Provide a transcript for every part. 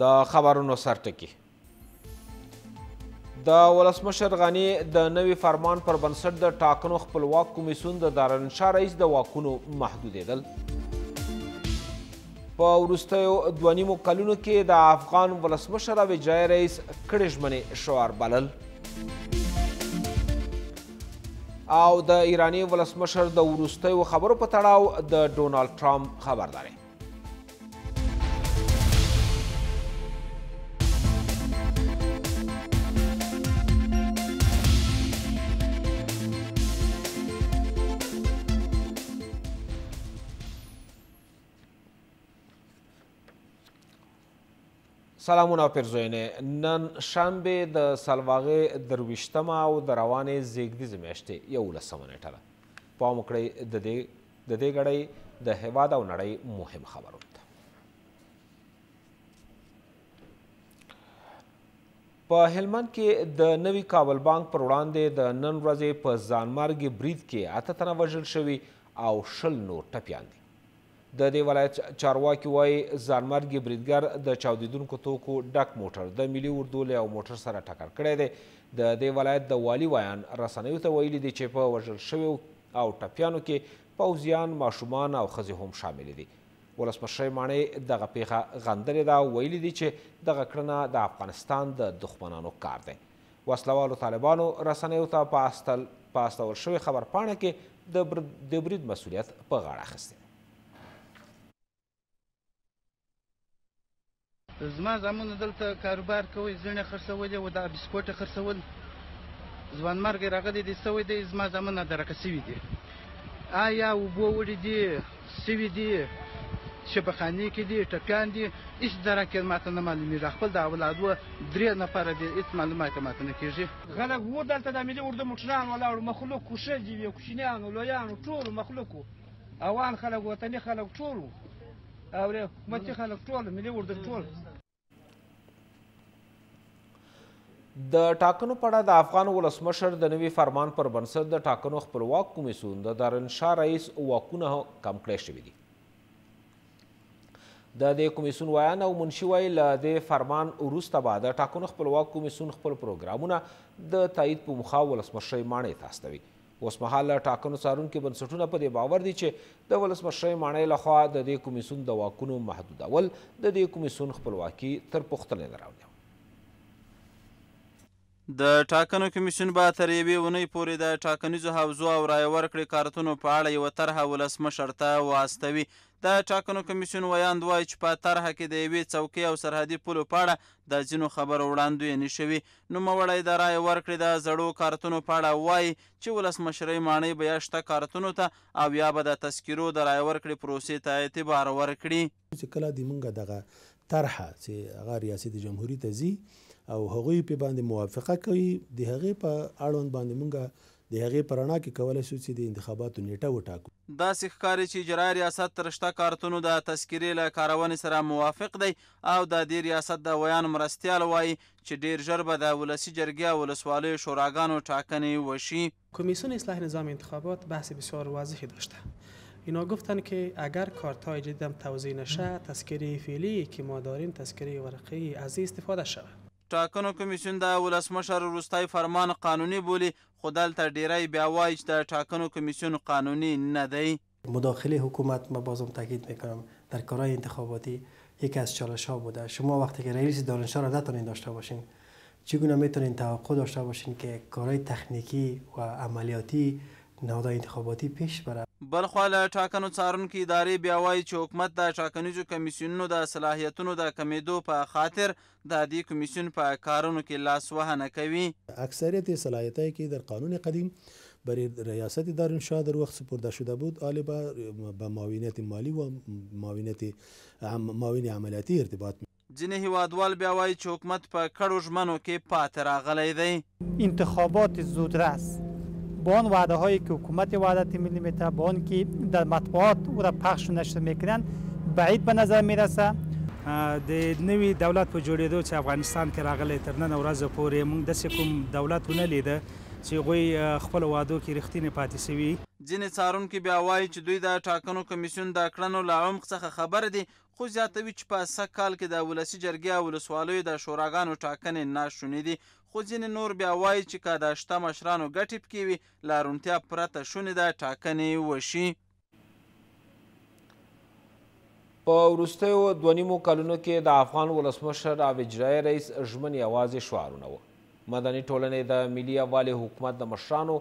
د خبرونو سرټکی د ولسمشر غنی د نوي فرمان پر بنسټ د ټاکنو خپلواک کمیسون د دارنشاه رئیس د واکونو محدودېدل په وروستیو دوه نیمو کلونو کې د افغان ولسمشر ویجای رئیس کړې ژمنې شعار بلل او د ایرانی ولسمشر د وروستیو خبرو په تړاو د ډونالډ ټرامپ خبرداري سلامونه او پیرزوینې نن شنبې د سلواغې درویشتمه او د روانې زیږدیزې میاشتې یولسمه نیټه ده پام وکړئ د دې د دې ګړۍ د هیواد او نړۍ مهم خبرو ته په هلمند کې د نوي کابل بانک پر وړاندې د نن ورځې په ځانمارګي برید کې اته تنه وژل شوي او شل نور ټپیان دي د دې ولایت چارواکي وایي ځانمرګي بریدګر د چاودیدونکو توکو ډک موټر د ملي اردو له یو موټر سره ټکر کړی دی د دې ولایت د والي ویان رسنیو ته ویلي دی چې په وژل شویو او ټپیانو کې پوځیان ماشومان او ښځې هم شامل دي ولسمشر ماڼۍ دغه پیښه غندلې ده او ویلي دي چې دغه کړنه د افغانستان د دښمنانو کار دی وسلوالو طالبانو رسنیو ته په استول شوې خبرپاڼه کې د برید مسؤلیت په غاړه اخیستی زما زمونه دلته کاروبار کوي زړه خرڅولې و دا بسکوټه خرڅول ځوان مرګ راغلی دی سوی دی زما زمونه درکه سوی دی آیا وبو وړي دی سوی دی شبخانی کې دی ټپیان دی هیڅ درکه ماته نه معلومیږي خپل د اولادو درې نفر دی هیڅ معلومات ماته نه کیږي خلک و دلته د ملي اردو مشران ولاړ مخلوق کوشه دی کوشنیان لویان ټول مخلوق اوان خلک وطني خلک ټول اورې حکومتي خلک ټول ملي وردر ټول د ټاکنو په اړه د افغان ولسمشر د نوي فرمان پر بنسټ د ټاکنو خپلواک کمیسیون د دارالانشا رئیس واکونه کم کړی شوي دي د دې کمیسیون ویان او منشي وایي له دې فرمان وروسته به د ټاکنو خپلواک کمیسیون خپل پروګرامونه د تایید په موخه ولسمشرۍ ماڼۍ ته استوي اوسمهاله ټاکنو څارونکي بنسټونه په دې باور دي چې د ولسمشرۍ ماڼۍ لخوا د دې کمیسون د واکونو محدودول د دې کمیسون خپلواکي تر پوښتنې نه راوړي د ټاکنو کمیسیون به تر یوې اونۍ پورې د ټاکنیزو حوزو او رایه ورکړې کارتونو په اړه یوه طرحه ولسمشر ته واستوي د ټاکنو کمیسیون ویاند وایي چې په طرحه کې د یوې څوکۍ او سرحدي پولو په اړه د ځینو خبرو وړاندوینې شوي نوموړی د رایې ورکړې د زړو کارتونو په اړه وایي چې ولسمشرۍ ماڼۍ به یا شته کارتونو ته او یا به د تذکیرو د رایې ورکړې پروسې ته اعتبار ورکړي چې کله دې مونږ دغه طرحه چې هغه ریاست جمهوري ته ځي او هغوی په باندې موافقه کوي د هغې په اړوند باندې مونږه د هغې په رڼا کې کولی شو چې د انتخاباتو نیټه وټاکو داسې ښکاري چې اجرایه ریاست تر شته کارتونو د تذکیرې له کارونې سره موافق دی او د دې ریاست د ویان مرستیال وایي چې ډیر ژر به د ولسي جرګې او ولسوالیو شوراګانو ټاکنې وشي کمیسیون اصلاح نظام انتخابات بحث بسیار واضحی داشته اینا گفتن که اگر کارت های جدیدم توضیح نشه تذکیره فعلی که ما داریم تذکیره ورقی از استفاده شود ټاکنو کمیسیون د ولسمشر وروستی فرمان قانونی بولی خو دلته ډیری بیا وایي چې د ټاکنو کمیسیون قانونی نه دی مداخله حکومت ما بازم تاکید میکنم در کارهای انتخاباتی یکی از چالش ها بوده شما وقتی که رئیس دانشگاه را نتونین داشته باشین چگونه میتونین توقع داشته باشین که کارهای تکنیکی و عملیاتی نهاد انتخاباتي پیش بره بلخوا له ټاکنو څارونکو ادارې بیا وایي چې حکومت د ټاکنیزو کمیسیونونو د صلاحیتونو د کمیدو په خاطر د دې کمیسیون په کارونو کې لاسوهنه کوي اکثریت صلاحیت کې در قانون قدیم برای ریاست در انشا در وقت سپرده شده بود آلی به معاونت مالی و معاونت معاون عملیاتی ارتباط ځینې هیوادوال بیا وایي چې حکومت په کړو ژمنو کې پاتې راغلی دی انتخابات زودرس با آن وعده هایی که حکومت وحدت ملی میته با آن که در مطبوعات او را پخش و نشر میکنن بعید به نظر میرسه د نوی دولت په جوړېدو چې افغانستان کې راغلی تر نن ورځې پورې موږ داسې کوم دولت ونه لیده چې هغوی خپل وادو کې رښتینې پاتې شوي ځینې څارونکي بیا وایي چې دوی د ټاکنو کمیسیون د کړنو له عمق څخه خبر دي خو زیاتوي چې په سږ کال کې د ولسي جرګې او ولسوالیو د شوراګانو ټاکنې ناشونې دي خو ځینې نور بیا وایي چې که د شته مشرانو ګټې پکې وي له روڼتیا پرته شونې ده ټاکنې وشي په وروستیو دوه نیمو کلونو کې د افغان ولسمشر او اجرایي رئیس ژمنې یوازې شعارونه وه مدني ټولنې د ملي یووالي حکومت د مشرانو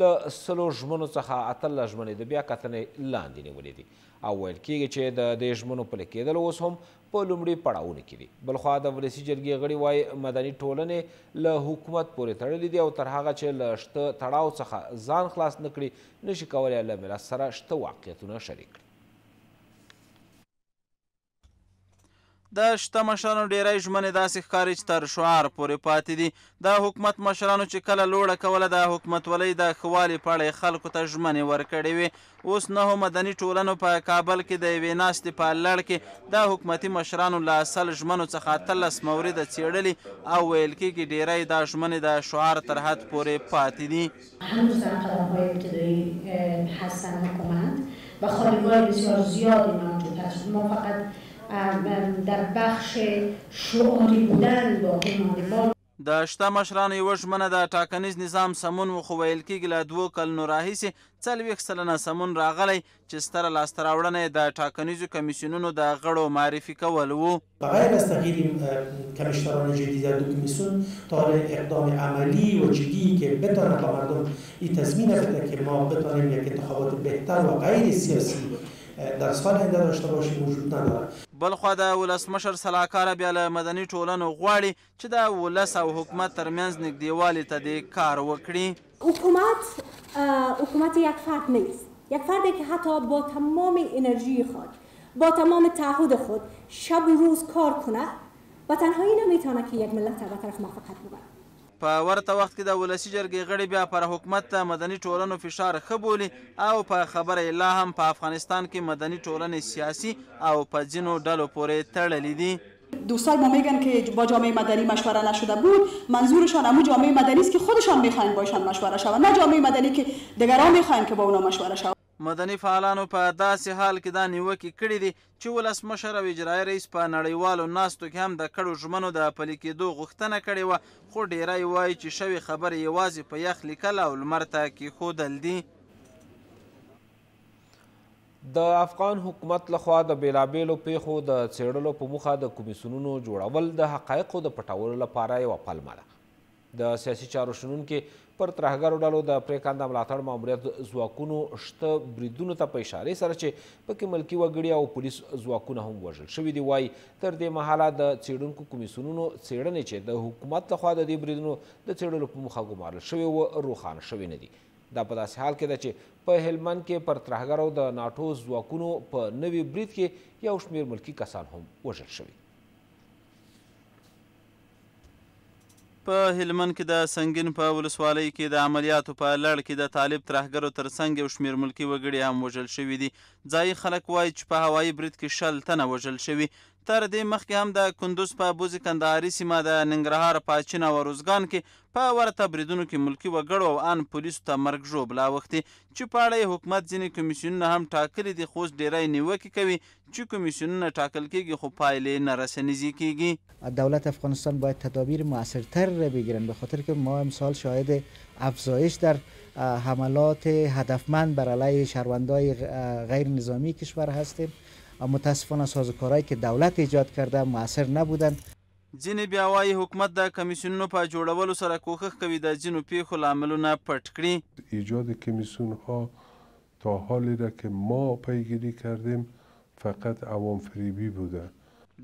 له سلو ژمنو څخه اتلس ژمنې د بیا کتنې لاندې نیولې دي او ویل کیږي چې د دې ژمنو پلي کېدل اوس هم په لومړي پړاوونو کې دي بلخوا د ولسي جرګې غړي وایي مدني ټولنې له حکومت پورې تړلې دي او تر هغه چې له شته تړاو څخه ځان خلاص نه کړي نشي کولی له ملت سره شته واقعیتونه شریک کړي د شته مشرانو ډیری ژمنې داسې ښکاري چې تر شعار پورې پاتې دي د حکومت مشرانو چې کله لوړه کوله د حکومتولۍ د ښه والي په اړه خلکو ته ژمنې ورکړې وې اوس نهو مدني ټولنو په کابل کې د یوې ناستې په لړ کې د حکومتي مشرانو له اصل ژمنو څخه اتلس مورده څېړلي او ویل کېږي ډیری دا ژمنې د شعار تر حد پورې پاتې دي و خالیگاه بسیار زیادی موجود هست ما فقط در بخش شعاری بودن با همانبان د شته مشرانو یوه ژمنه د ټاکنیز نظام سمون و خو ویل کېږي له دوو کلونو راهیسې څلوېښت سلنه سمون راغلی چې ستره لاسته راوړنه یې د ټاکنیزو کمیسیونونو د غړو معرفي کول و غیر از تغییر کمیشنران جدی در دو کمیسیون تا اقدام عملی و جدی که بتواند به مردم این تضمین بده که ما بتوانیم یک انتخابات بهتر و غیر سیاسی در اصفهان آینده داشته باشیم وجود نداره بلخوا د ولسمشر سلاکار بیا له مدني ټولنو غواړي چې د ولس او حکومت ترمنځ نږدېوالي ته د کار وکړي حکومت حکومت یک فرد نیست یک فردی که حتی با تمام انرژی خود با تمام تعهد خود شب و روز کار کند و تنهایی نمیتواند که یک ملت را به طرف موفقیت ببرد په ورته وخت کې د ولسی جرګې غړي بیا پر حکومت ته مدني ټولنو فشار ښه بولي او په خبره لا هم په افغانستان کې مدني ټولنې سیاسي او په ځینو ډلو پورې تړلې دي دوستان ما میگن که با جامعه مدنی مشوره نشده بود منظورشان امو جامعه مدنی است که خودشان میخواین باشن مشوره شوند نه جامعه مدنی که دیگران میخواین که با اونا مشوره شوند مدني فعالانو په داسې حال کې دا نیوکې کړې دي چې ولسمشر او اجرایي رئیس په نړیوالو ناستو کې هم د کړو ژمنو د پلي کېدو غوښتنه کړې وه خو ډیری وایي چې شوې خبرې یوازې په یخ لیکل او لمر ته کیښودل دي د افغان حکومت لخوا د بیلابیلو پیښو د څیړلو په موخه د کمیسیونونو جوړول د حقایقو د پټولو لپاره یوه پالمه ده د سیاسي چارو شنونکي پر ترهګرو ډلو د پریکنده ملاتړ ماموریت ځواکونو شته بریدونو ته په اشاره سره چې پکې ملکی وګړي او پولیس ځواکونه هم وژل شوي دي وایي تر دې مهاله د څېړونکو کمیسیونونو څېړنې چې د حکومت لخوا د دې بریدونو د څېړلو په موخه ګمارل شوې و روښانه شوې نه دي دا په داسې حال کې ده چې په هلمند کې پر ترهګرو د ناټو ځواکونو په نوي برید کې یو شمېر ملکي کسان هم وژل شوي په هلمند کې د سنگین په ولسوالۍ کې د عملیاتو په لړ کې د طالب ترهګرو ترڅنګ یو شمېر ملکي وګړي هم وژل شوي دي ځایي خلک وایي چې په هوایي برید کې شل تنه وژل شوي تر دې مخکې هم د کندوز په بوزي کندهاري سیمه د ننګرهار پاچین او روزګان کې په ورته بریدونو کې ملکی وګړو او ان پولیسو ته مرګ ژوبلا وختي چې په اړه حکومت ځینې کمیسیونونه هم ټاکلي دي خو ډیری نیوکې کوي چې کمیسیونونه ټاکل کېږي خو پایلې نه رسنیزی کېږي دولت افغانستان باید تدابیر موثرتر را بگیرن به خاطر که ما امسال شاهد افزایش در حملات هدفمند بر علیه شهروندای غیر نظامی کشور هستیم متاسفانه سازوکارهایی که دولت ایجاد کرده موثر نبودن ځینې بیا وایي حکومت د کمیسیونونو په جوړولو سره کوښښ کوي د ځینو پیښو لاملونه پټ کړي ایجاد کمیسیون ها تا حالی را که ما پیگیری کردیم فقط عوام فریبی بوده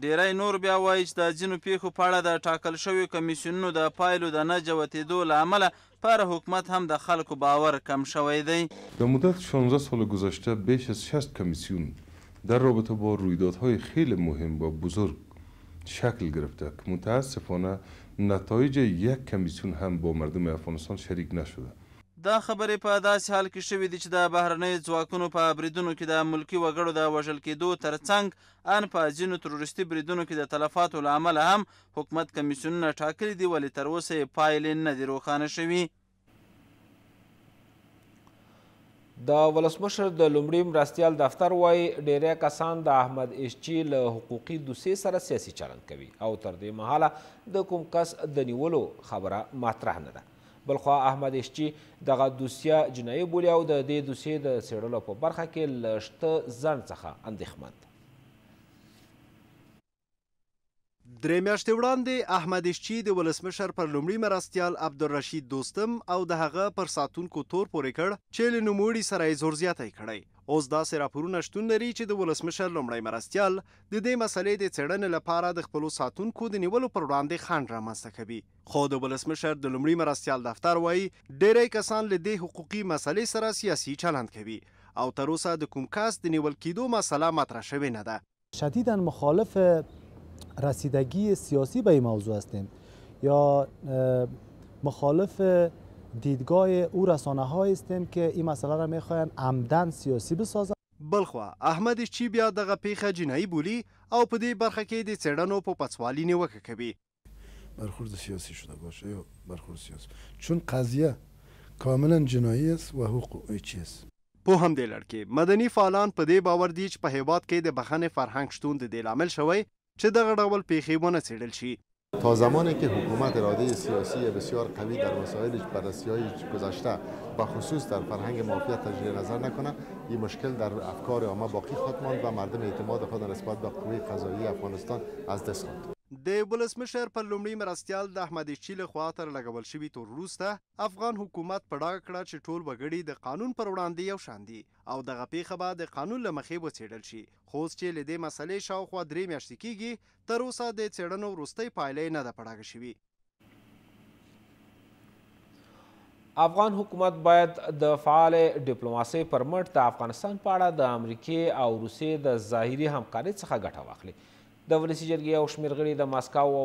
ډیری نور بیا وایي چې د ځینو پیښو په اړه د ټاکل شویو کمیسیونونو د پایلو د نه جوتېدو له امله پر حکومت هم د خلکو باور کم شوی دی د مدت 16 سال گذشته بیش از 60 کمیسیون در رابطه با رویدادهای خیلی مهم و بزرگ شکل گرفته که متاسفانه نتایج یک کمیسیون هم با مردم افغانستان شریک نشده دا خبرې په داسې حال کې شوې دي چې د بهرنیو ځواکونو په بریدونو کې د ملکی وګړو د وژل کېدو ترڅنګ ان په ځینو تروریستي بریدونو کې د تلفاتو له امله هم حکومت کمیسیونونه ټاکلي دي ولې تر اوسه یې پایلې نه دي روښانه شوي د ولسمشر د لومړي مرستیال دفتر وای ډیری کسان د احمد اشچی له حقوقي دوسیې سره سیاسي چلند کوي او تر دې مهاله د کوم کس د نیولو خبره مطرح نه ده بلخوا احمد اشچی دغه دوسیه جنایي بولي او د دې دوسیې د څېړلو په برخه کې له شته ځنډ څخه اندېښمن درې میاشتې وړاندې احمد شچی د ولسمشر پر لومړي مرستیال عبدالرشید دوستم او د هغه پر ساتونکو تور پورې کړ چې له نوموړي سره یې زور زیاتی کړی اوس داسې راپورونه شتون لري چې د ولسمشر لومړی مرستیال د دې مسلې د څېړنې لپاره د خپلو ساتونکو د نیولو پر وړاندې خنډ رامنځته کوي خو د ولسمشر د لومړي مرستیال دفتر وایي ډیری کسان له دې حقوقي مسلې سره سیاسي چلند کوي او تر اوسه د کوم کس د نیول کېدو مسله مطرح شوې نه ده شدیدا مخالف رسیدگی سیاسی به این موضوع هستیم یا مخالف دیدگاه او رسانه های هستیم که این مسئله را میخواین عمدن سیاسی بسازن بلخوا احمد چی بیا دغه پیخه جنایی بولی او په دې برخه کې د څېړنو په پڅوالي نیوکه کوي برخورد سیاسی شده باشه یا برخورد سیاسی چون قضیه کاملا جنایی است و حقوقی است په هم دې لړ کې مدني فعالان په دې باور دي چې په هیواد کې د بخنې فرهنګ شتون د دې لامل شوی چه دغه ډول پیښې ونه تا زمانی که حکومت اراده سیاسی بسیار قوی در مسائل بررسی های گذشته و خصوص در فرهنگ معافیت تجدید نظر نکنه این مشکل در افکار عامه باقی خواهد ماند و مردم اعتماد خود نسبت به قوه قضایی افغانستان از دست خواهد د ولسمشر پر لومړي مرستيال د احمد شي له خوا تر لګول شوی تور روسته افغان حکومت په ډاګه کړه چې ټول وګړي د قانون پر وړاندې یو شان دي او دغه پیښه به د قانون له مخې وڅېړل شي خو چې لدې مسلې شاوخوا درې میاشتې کیږي تر اوسه د څېړنو وروستۍ پایلې نه ده په ډاګه شوي افغان حکومت باید د فعال ډیپلوماسۍ پر مټ د افغانستان په اړه د امریکې او روسیې د ظاهري همکارۍ څخه ګټه واخلي د ولسی جرګې او شمیر غړي د ماسکاو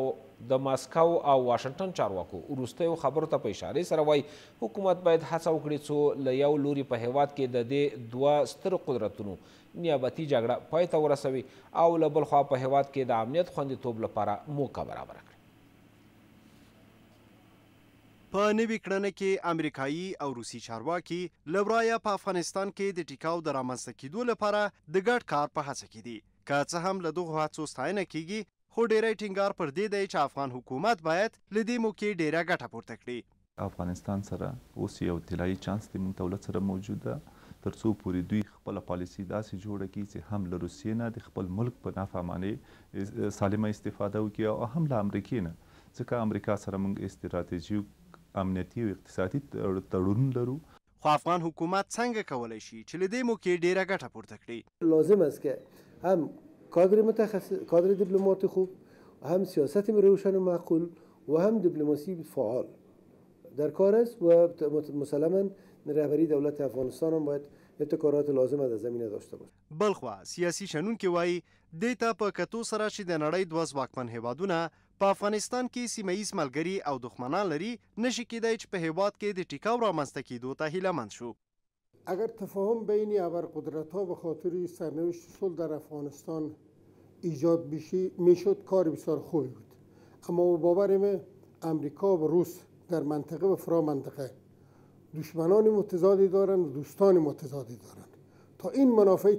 د ماسکاو او واشنگټن چارواکو وروستیو خبرو ته په اشاره سره وایي حکومت باید هڅه وکړي څو له یو لوري په هیواد کې د دې دوه ستر قدرتونو نیابتي جګړه پای ته ورسوي او له بل خوا په هیواد کې د امنیت خوندیتوب لپاره موقع برابره کړي په نوې کړنه کې امریکایي او روسي چارواکي لبرایا په افغانستان کې د ټیکاو د رامنځته کېدو لپاره د ګډ کار په هڅه کې دي که څه هم له دغو هڅو ستاینه کیږي خو ډیری ټینګار پر دې دی چې افغان حکومت باید له دې موقع ډیره ګټه پورته کړي افغانستان سره اوس یو طلایي چانس د موږ دولت سره موجود ده تر څو پورې دوی خپل پالیسی داسې جوړه کړي چې هم له روسیې نه د خپل ملک په نافامانې سالمه استفاده وکړي او هم له امریکې نه ځکه امریکا سره موږ استراتیژیک امنیتي او اقتصادي تړون لرو خو افغان حکومت څنګه کولای شي چې له دې موقع ډیره ګټه پورته کړي لازم است که هم کادر متخصص کادر دیپلمات خوب هم سیاست روشن و معقول و هم دیپلماسی فعال در کار است و مسلما رهبری دولت افغانستان هم باید ابتکارات لازمه در زمینه داشته باشه بلخوا سیاسي شنون کې وایي د تا په کتو سره چې د نړۍ دوه ځواکمن هیوادونه په افغانستان کې سیمه ایز ملګری او دښمنان لري نشي کېدای چې په هیواد کې د ټیکاو رامنځته کېدو ته هیله مند شو اگر تفاهم بین قدرت ها به خاطر سرنوشت صلح در افغانستان ایجاد میشد کار بسیار خوبی بود اما باورم امریکا و روس در منطقه و فرا منطقه دشمنان متضادی دارند و دوستان متضادی دارند تا این منافع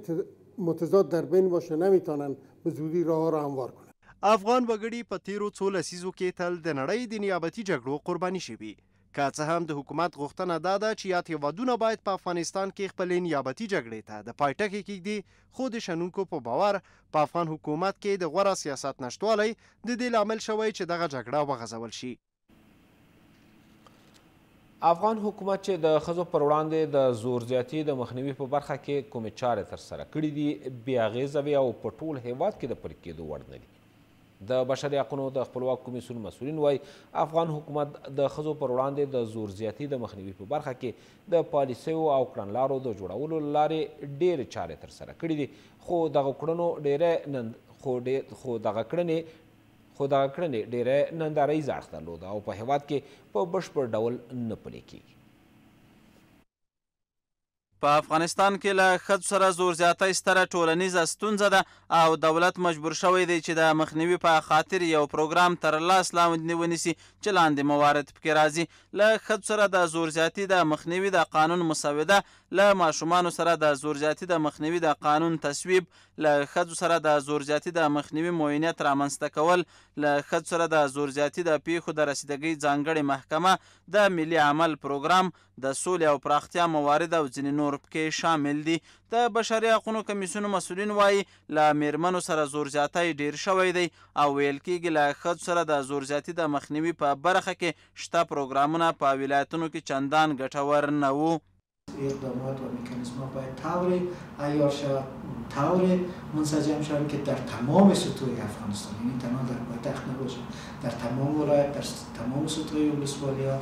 متضاد در بین باشه نمیتونن به زودی راه را هموار کنند افغان وګړي په تیرو څو لسیزو کې تل د نړۍ د نیابتي جګړو قرباني شوي که څه هم د حکومت غوښتنه دا ده چې یاد هیوادونه باید په افغانستان کې خپل نیابتي جګړې ته د پایټکې کېږدي خو د شنونکو په باور په افغان حکومت کې د غوره سیاست نشتوالی د دې لامل شوی چې دغه جګړه وغځول شي افغان حکومت چې د ښځو پر وړاندې د زور زیاتي د مخنیوي په برخه کې کومې چارې ترسره کړي دي بې اغیزه وي او په ټول هیواد کې د پرې کېدو وړ نه دي د بشري حقوقو د خپلواک کمیسیون مسؤلین وای افغان حکومت د خزو پر وړاندې د زور زیاتی د مخنیوي په برخه کې د پالیسیو او کړنلارو د جوړولو لارې ډېر چارې تر سره کړې دي خو دغه کړنو ډېرې نن خو خو دغه کړنې خو دغه کړنې ډېرې نندارې ځاړخ درلوده او په هیواد کې په بشپړ ډول نه پلې کیږي په افغانستان کې له ښځو سره زور زیاتی ستره ټولنیزه ستونزه ده او دولت مجبور شوی دی چې د مخنیوي په خاطر یو پروګرام تر لاس لاندې ونیسي چې لاندې موارد پکې راځي له ښځو سره د زور زیاتی د مخنیوي د قانون مسوده له ماشومانو سره د زور زیاتی د مخنیوي د قانون تصویب له ښځو سره د زور زیاتی د مخنیوي معینیت رامنځته کول له ښځو سره د زور زیاتی د پیښو د رسیدګۍ ځانګړې محکمه د ملي عمل پروګرام د سولې او پراختیا موارد او ځینې نور پکې شامل دي د بشري حقوقو کمیسیون مسولین وایي له میرمنو سره زور زیاتی ډیر شوی دی او ویل کېږي له ښځو سره د زور زیاتی د مخنیوي په برخه کې شته پروګرامونه په ولایتونو کې چندان ګټور نه وو اقدامات و مکانیزما باید طوری عیار شود طور منسجم شود که در تمام سطوح افغانستان یعنی تنها در پایتخت نباشد در تمام ولایت در تمام سطوح ولسوالی ها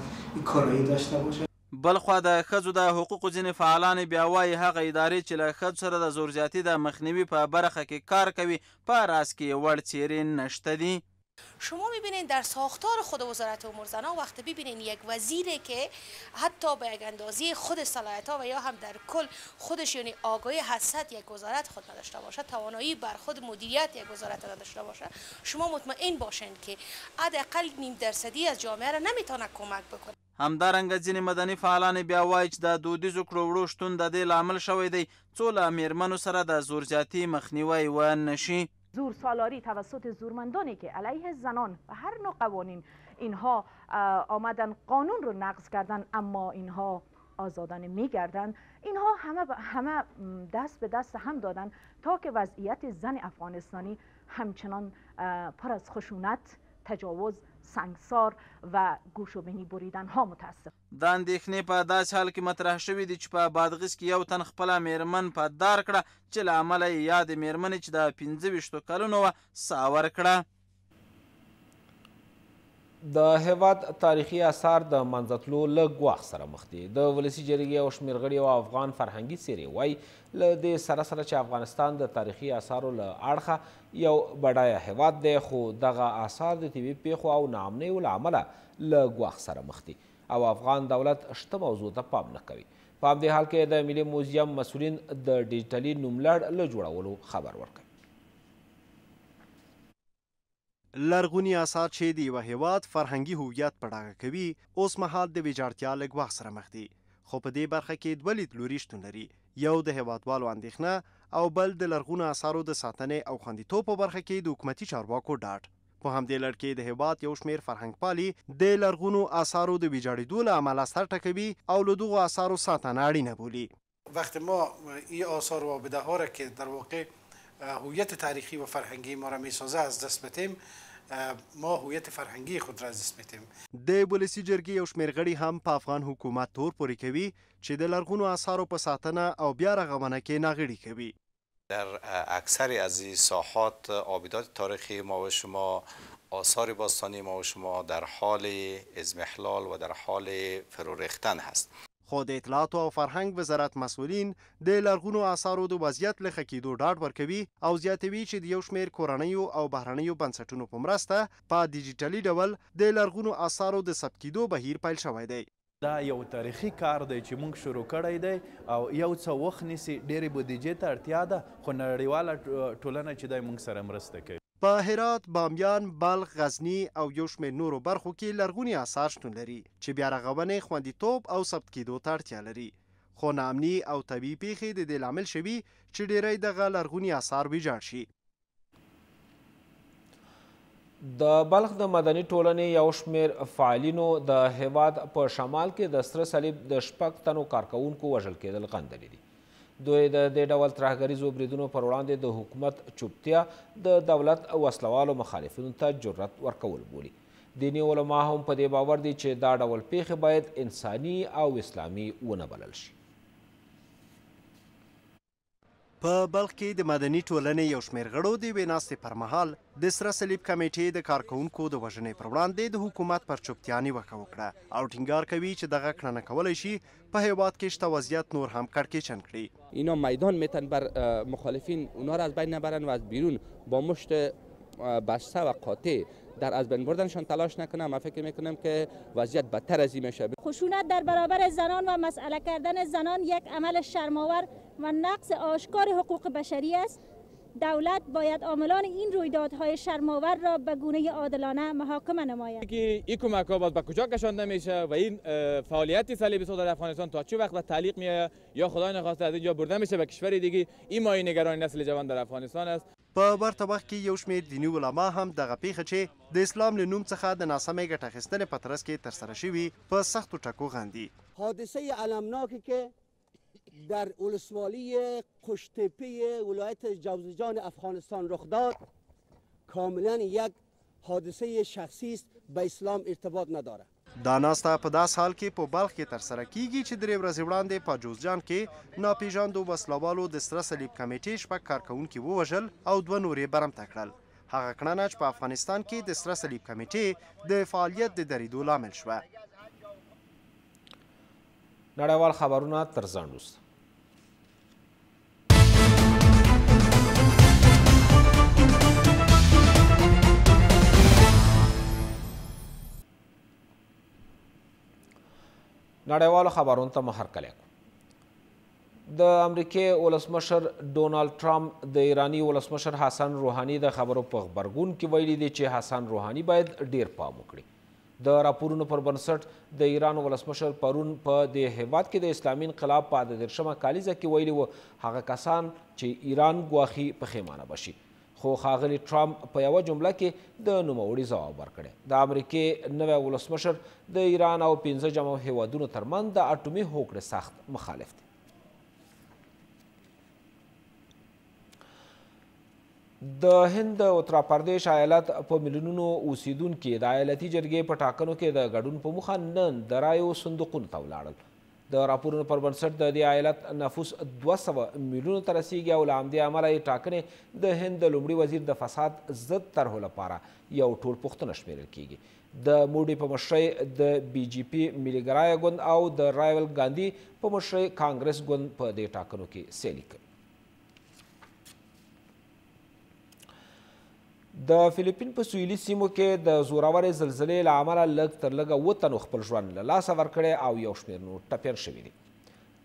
کارایی داشته باشد بل خو د خزو د حقوقو ځینې فعالان بیا وایي هغه ادارې چې له خزو سره د زور زیاتی د مخنیوي په برخه کې کار کوي په راس کې وړ څیرې نشته دي شما میبینین در ساختار خود وزارت امور زنان وقتی ببینین یک وزیره که حتی به یک اندازه خود صلاحیت ها و یا هم در کل خودش یعنی آگاهی حسد یک وزارت خود نداشته باشه توانایی بر خود مدیریت یک وزارت نداشته باشه شما مطمئن باشین که حداقل نیم درصدی از جامعه را نمیتونه کمک بکنه همدارنګه ځینې مدني فعالان بیا وایي چې د دودیزو کړوړو شتون د دې لامل شوی دی څو له میرمنو سره د زور زیاتي مخنیوی ونشي زور سالاری توسط زورمندانی که علیه زنان و هر نوع قوانین اینها آمدن قانون رو نقض کردن اما اینها آزادانه میگردن اینها همه همه دست به دست هم دادن تا که وضعیت زن افغانستانی همچنان پر از خشونت تجاوز سنگسار و ګوشوبنی بریدن ها متاسف دا اندېښنې په داسې حال کې مطرح شوې دي چې په بادغیس کې یو تن خپله میرمن په دار کړه چې له امله یې یاد میرمنې چې د پنځه ویشتو کلونو وه ساور کړه د هیواد تاریخي اثار د منځتلو له ګواښ سره مخ دي د ولسي جرګې او شمېرغړي او افغان فرهنګي څیرې وایي له دې سره سره چې افغانستان د تاریخي اثارو له اړخه یو بډایه هیواد دی خو دغه اثار د طبي پیښو او ناامنیو له امله له ګواښ سره مخ دي او افغان دولت شته موضوع ته پام نه کوي په همدې حال کې د ملي موزیم مسؤلین د ډیجیټلي نوملړ له جوړولو خبر ورکوي لرغونی آثار چې د یو هیواد فرهنګي هویت په ډاګه کوي اوس مهال د ویجاړتیا لږ وخت سره مخ دي خو په دې برخه کې دوه لیدلوري شتون لري یو د هیوادوالو اندېښنه او بل د لرغونو آثارو د ساتنې او خوندیتوب په برخه کې د حکومتي چارواکو ډاټ په همدې لړ کې د هیواد یو شمیر فرهنګ پالي د لرغونو آثارو د ویجاړېدو له امله سر ټکوي او له دغو آثارو ساتنه اړینه بولي وقتی ما این آثار و آبده ها را که در واقع هویت تاریخی و فرهنگی ما را میسازه از دست بتیم ما هویت فرهنگي خود را دست میتیم د بولسی جرګې یو شمېر غړي هم په افغان حکومت تور پورې کوي چې د لرغونو اثارو په ساتنه او بیا رغونه کې ناغړي کوي در اکثر از این ساحات آبیدات تاریخی ما و شما آثار باستانی ما و شما در حال ازمحلال و در حال فرو ریختن هست خو د اطلاعاتو او فرهنګ وزارت مسولین د لرغونو آثارو د وضعیت له خکېدو ډاډ ورکوي او زیاتوي چې د یو شمیر کورنیو او بهرنیو بنسټونو په مرسته په ډیجیټالي ډول د لرغونو آثارو د ثبت کېدو بهیر پیل شوی دی دا یو تاریخي کار دی چې موږ شروع کړی دی او یو څه وخت نیسي ډېرې بودیجې ته اړتیا ده خو نړیواله ټولنه چې دی موږ سره مرسته کوي په هرات، بامیان، بلخ، غزنی او یو شمېر نورو برخو کې لرغوني آثار شتون لري چې بیا رغونې خوندیتوب او ثبت کېدو ته اړتیا لري خو ناامني او طبیعي پیښې د دې لامل شوي چې ډیری دغه لرغوني آثار ویجاړ شي د بلخ د مدني ټولنې یو شمېر فعالینو د هیواد په شمال کې د سره صلیب د شپږ تنو کارکوونکو وژل کېدل غندلې دي دوی د دې ډول ترهګریزو بریدونو پر وړاندې د حکومت چوپتیا د دولت وسلوالو مخالفینو ته جرأت ورکول بولي دیني علما هم په دې باور دي چې دا ډول پیښې باید انساني او اسلامي ونه بلل شي په بلخ کې د مدني ټولنې یو شمېر غړو د یوې ناستې پر مهال د سره صلیب کمیټې د کارکوونکو د وژنې پر وړاندې د حکومت پر چوپتیا نیوکه وکړه او ټینګار کوي چې دغه کړنه کولی شي په هیواد کې شته وضعیت نور هم کړکېچن کړي اینا میدان میتن بر مخالفین اونا را از بین نبرن و از بیرون با مشت بسته و قاطع در از بین بردنشان تلاش نکنم من فکر میکنم که وضعیت بدتر از این میشه خشونت در برابر زنان و مسئله کردن زنان یک عمل شرماور و نقص آشکار حقوق بشری است دولت باید عاملان این رویدادهای شرماور را به گونه عادلانه محاکمه نماید که این کمک ها باز به کجا کشانده میشه و این فعالیت صلیبی سود در افغانستان تا چه وقت به تعلیق میه یا خدای نخواسته از اینجا برده میشه به کشور دیگه این مایه نگرانی نسل جوان در افغانستان است په ورته وخت کې یو شمیر دینی علما هم دغه پیښه چې د اسلام له نوم څخه د ناسمې ګټه اخیستنې په ترڅ کې ترسره شوي په سختو ټکو غندي حادثه المناکی که در اولسوالی قشتپه ولایت جوزجان افغانستان رخ داد کاملا یک حادثه شخصی است به اسلام ارتباط نداره دا ناسته په داس حال کې په بلخ کې ترسره کیږي چې درې ورځې وړاندې په جوزجان کې ناپیژاندو وسلوالو د سره صلیب کمیټې شپږ کارکوونکي ووژل او دوه نورې برمته کړل هغه کړنه چې په افغانستان کې د سره صلیب کمیټې د فعالیت د درېدو لامل شوه نړیوال خبرونه تر ځنډ نړیوالو خبرونو ته مهر کلی د امریکې ولسمشر ډونالد ټرامپ د ایرانی ولسمشر حسن روحاني د خبرو په غبرګون کې ویلي دی چې حسن روحاني باید ډیر پام وکړي د راپورونو پر بنسټ د ایران ولسمشر پرون په دې هیواد کې د اسلامي انقلاب په اته دېرشمه کالیزه کې ویلي و هغه کسان چې ایران ګواښي پښیمانه بشي خو خاغلی ټرامپ په یوه جمله کې د نوموړي ځواب ورکړی د امریکې نوی ولسمشر د ایران او پنځه جمعو هیوادونو ترمنځ د اټومي هوکړې سخت مخالف دی د هند د اترپردیش ایالت په میلیونونو اوسیدونکي د ایالتي جرګې په ټاکنو کې د ګډون په موخه نن د رایو صندوقونو ته ولاړل د راپورونو پر بنسټ د دې ایالت نفوس دوه سوه میلیونو ته رسیږي او له همدې امله یې ټاکنې د هند د لومړي وزیر د فساد ضد طرحو لپاره یو ټول پوښتنه شمیرل کیږي د موډي په مشرۍ د بی جی پی ملي ګرایه ګوند او د رایول ګاندھی په مشرۍ کانګرس ګوند په دې ټاکنو کې سیالي کوي د فلیپین په سویلي سیمو کې د زورورې زلزلې له امله لږ تر لږه اوه تنو خپل ژوند له لاسه ورکړی او یو شمېر نور ټپیان شوي دي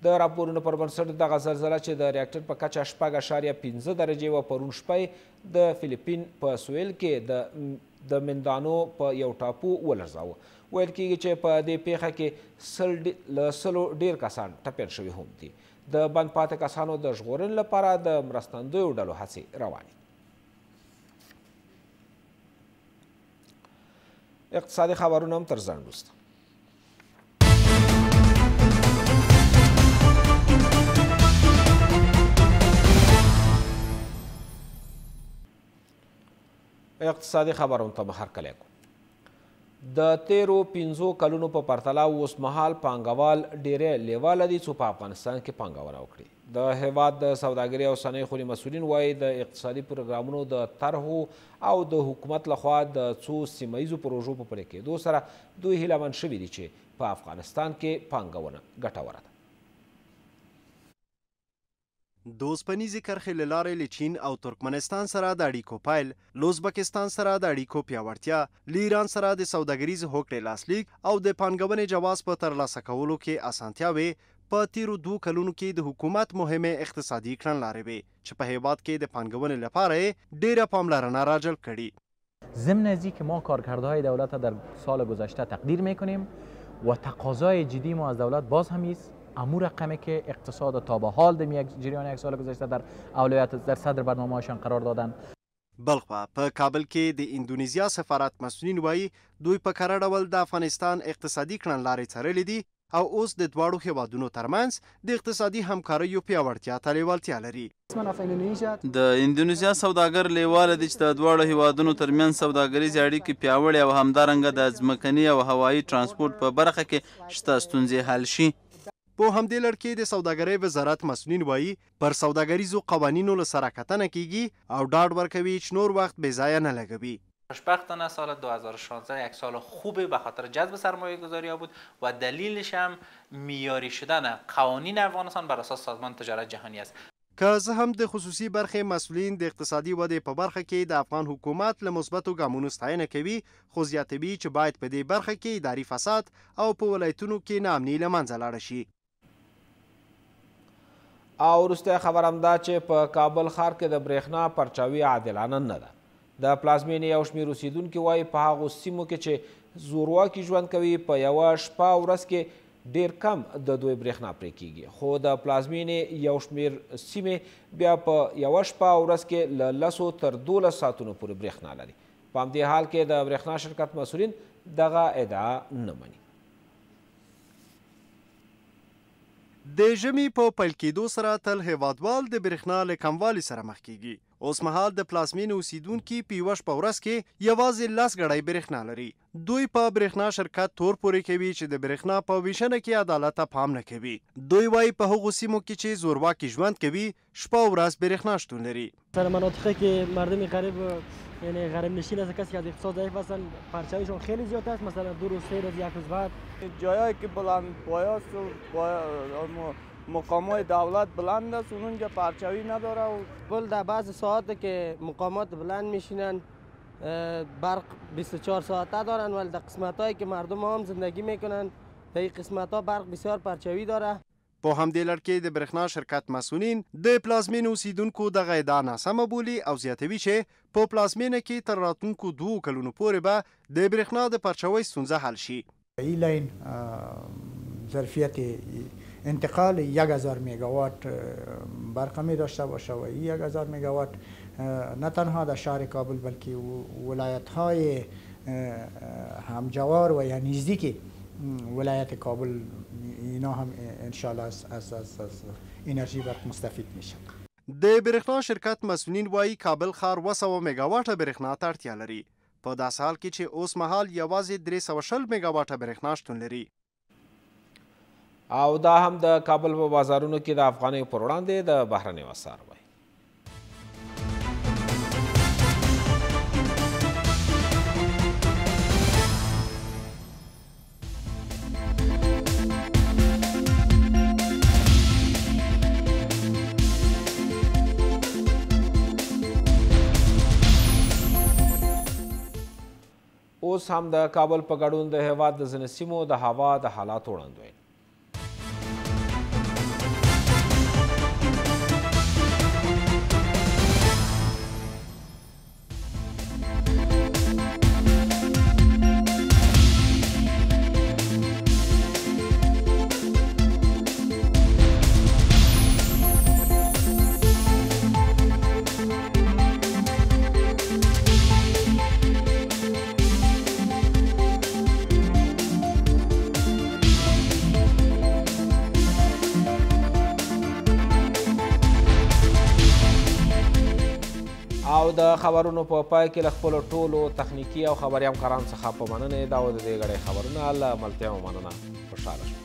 د راپورونو پر بنسټ دغه زلزله چې د ریاکټر په کچه شپږ اعشاریه پنځه درجې وه پرون شپی د فلیپین په سویل کې د د مندانو په یو ټاپو ولرزاوه ویل کیږي چې په دې پیښه کې سل له سلو ډیر کسان ټپیان شوي هم دي د بند پاتې کسانو د ژغورنې لپاره د مرستندویو ډلو هڅې روانې اقتصادي خبرونه هم تر ځان وروسته اقتصادي خبرونه ته به هرکلی کوو د تیرو پنځو کلونو په پرتله اوس مهال پانګوال ډیری لیواله دي چې په افغانستان کې پانګونه وکړي د هیواد د سوداګرۍ او صنایع خونې مسؤلین وایي د اقتصادي پروګرامونو د طرحو او د حکومت لخوا د څو سیمه ییزو پروژو په پلي کېدو سره دوی هیلهمند شوي دي چې په افغانستان کې پانګونه ګټوره ده د اوسپنیزې کرښې له لارې له چین او ترکمنستان سره د اړیکو پیل له ازبکستان سره د اړیکو پیاوړتیا له ایران سره د سوداګریز هوکړې لاسلیک او د پانګونې جواز په ترلاسه کولو کې اسانتیاوې په تیرو دوه کلونو کې د حکومت مهمه اقتصادي کړنلارې وې چې په هیواد کې د پانګونې لپاره ډېره پاملرنه راجلب کړي ضمن از که ما کارکردهای دولت در سال گذشته تقدیر میکنیم و تقاضای جدی ما از دولت باز هم است امو رقمی که اقتصاد تا به حال در جریان یک سال گذشته در اولویت در صدر برنامه‌هایشان قرار دادند بلخ په کابل کې د انډونیزیا سفارت مسؤلین وایي دوی په کار ډول د افغانستان اقتصادي کړنلارې څارلې دي او اوس د دواړو هیوادونو ترمنځ د اقتصادي همکاریو پیاوړتیا ته لیوالتیا لري د انډونیزیا سوداګر لیواله دي چې د دواړو هیوادونو ترمنځ سوداګریز اړیکې پیاوړې او همدارنګه د ځمکني او هوایي ترانسپورت په برخه کې شته ستونزې حل شي په همدې لړ کې د سوداګرۍ وزارت مسؤلین وایي پر سوداګریزو قوانینو له سره کتنه کیږي او ډاډ ورکوي چې نور وخت به ضایع نه لګوي خوشبختانه سال 2016 یک سال خوبی به خاطر جذب سرمایه گذاری ها بود و دلیلش هم میاری شدن قوانین افغانستان بر اساس سازمان تجارت جهانی است که زه هم د خصوصي برخې مسولین د اقتصادي ودې په برخه کې د افغان حکومت له مثبتو ګامونو ستاینه کوي خو زیاتوي چې باید په دې برخه کې اداري فساد او په ولایتونو کې ناامني له منځه لاړه شي او وروسته خبر هم دا چې په کابل ښار کې د برېښنا پرچاوي عادلانه نه ده د پلازمینې یو شمېر اوسیدونکي وایي په هغو سیمو کې چې زورواکي ژوند کوي په یوه شپه ورځ کې ډیر کم د دوی برېښنا پرې کیږي خو د پلازمینې یو شمیر سیمې بیا په یوه شپه ورځ کې له لسو تر دولس ساعتونو پورې برېښنا لري په همدې حال کې د برېښنا شرکت مسؤلین دغه ادعا نه مني د ژمي په پیل کېدو سره تل هیوادوال د برېښنا له کموالي سره مخ کیږي اوس مهال د پلاسمین اوسیدونکو په وښ په ورځ کې یوازې لاس غړی برېښنا لري دوی په برېښنا شرکت تور پورې کوي چې د برېښنا په ویشنه کې عدالت پام نه کوي دوی وايي په هغو سیمو کې چې زورواکي ژوند کوي شپه ورځ برېښنا شتون لري تر مناطقه کې مردمی غریب یعنی غرم نشین از کسی که از اقتصاد ضعیف هستن خیلی زیاد است مثلا دو روز سه روز یک روز بعد جایی که بلند پایاست و مقامات دولت بلند است اونجا پرچوی نداره و بل در بعض ساعت که مقامات بلند میشینن برق 24 ساعته دارن ولی در قسمت که مردم هم زندگی میکنن در این قسمت ها برق بسیار پرچوی داره په همدې لړ کې د برېښنا شرکت مسونین د پلازمین اوسیدونکو د غیدا ناسمه بولی او زیاتوي چې په پلازمینه کې تر راتونکو دوو کلونو پورې به د برېښنا د پرچوي ستونزه حل شي ای لاین ظرفیت انتقال 1000 مگاوات برقمی داشته باشه و 1000 مگاوات نه تنها در شهر کابل بلکه ولایت های همجوار و یا نزدیک ولایت کابل اینا هم انشالله از, از, از, از انرژی برق مستفید میشن د برېښنا شرکت مسؤلین وایي کابل ښار 200 میگاواټه برېښنا ته اړتیا لري په داس حال کې چې اوس مهال یوازې 340 میگاواټه برېښنا شتون لري او دا هم د کابل په بازارونو کې د افغانۍ پر وړاندې د بهرنۍ اسعار وایي اوس هم د کابل په ګډون د هیواد د ځینې سیمو د هوا د حالاتو وړاندوینه د خبرونو په پا پای کې له خپلو ټولو تخنیکي او خبري همکارانو څخه په مننې دا و د دې غړې خبرونه له ملتیا مننه خوشحاله شو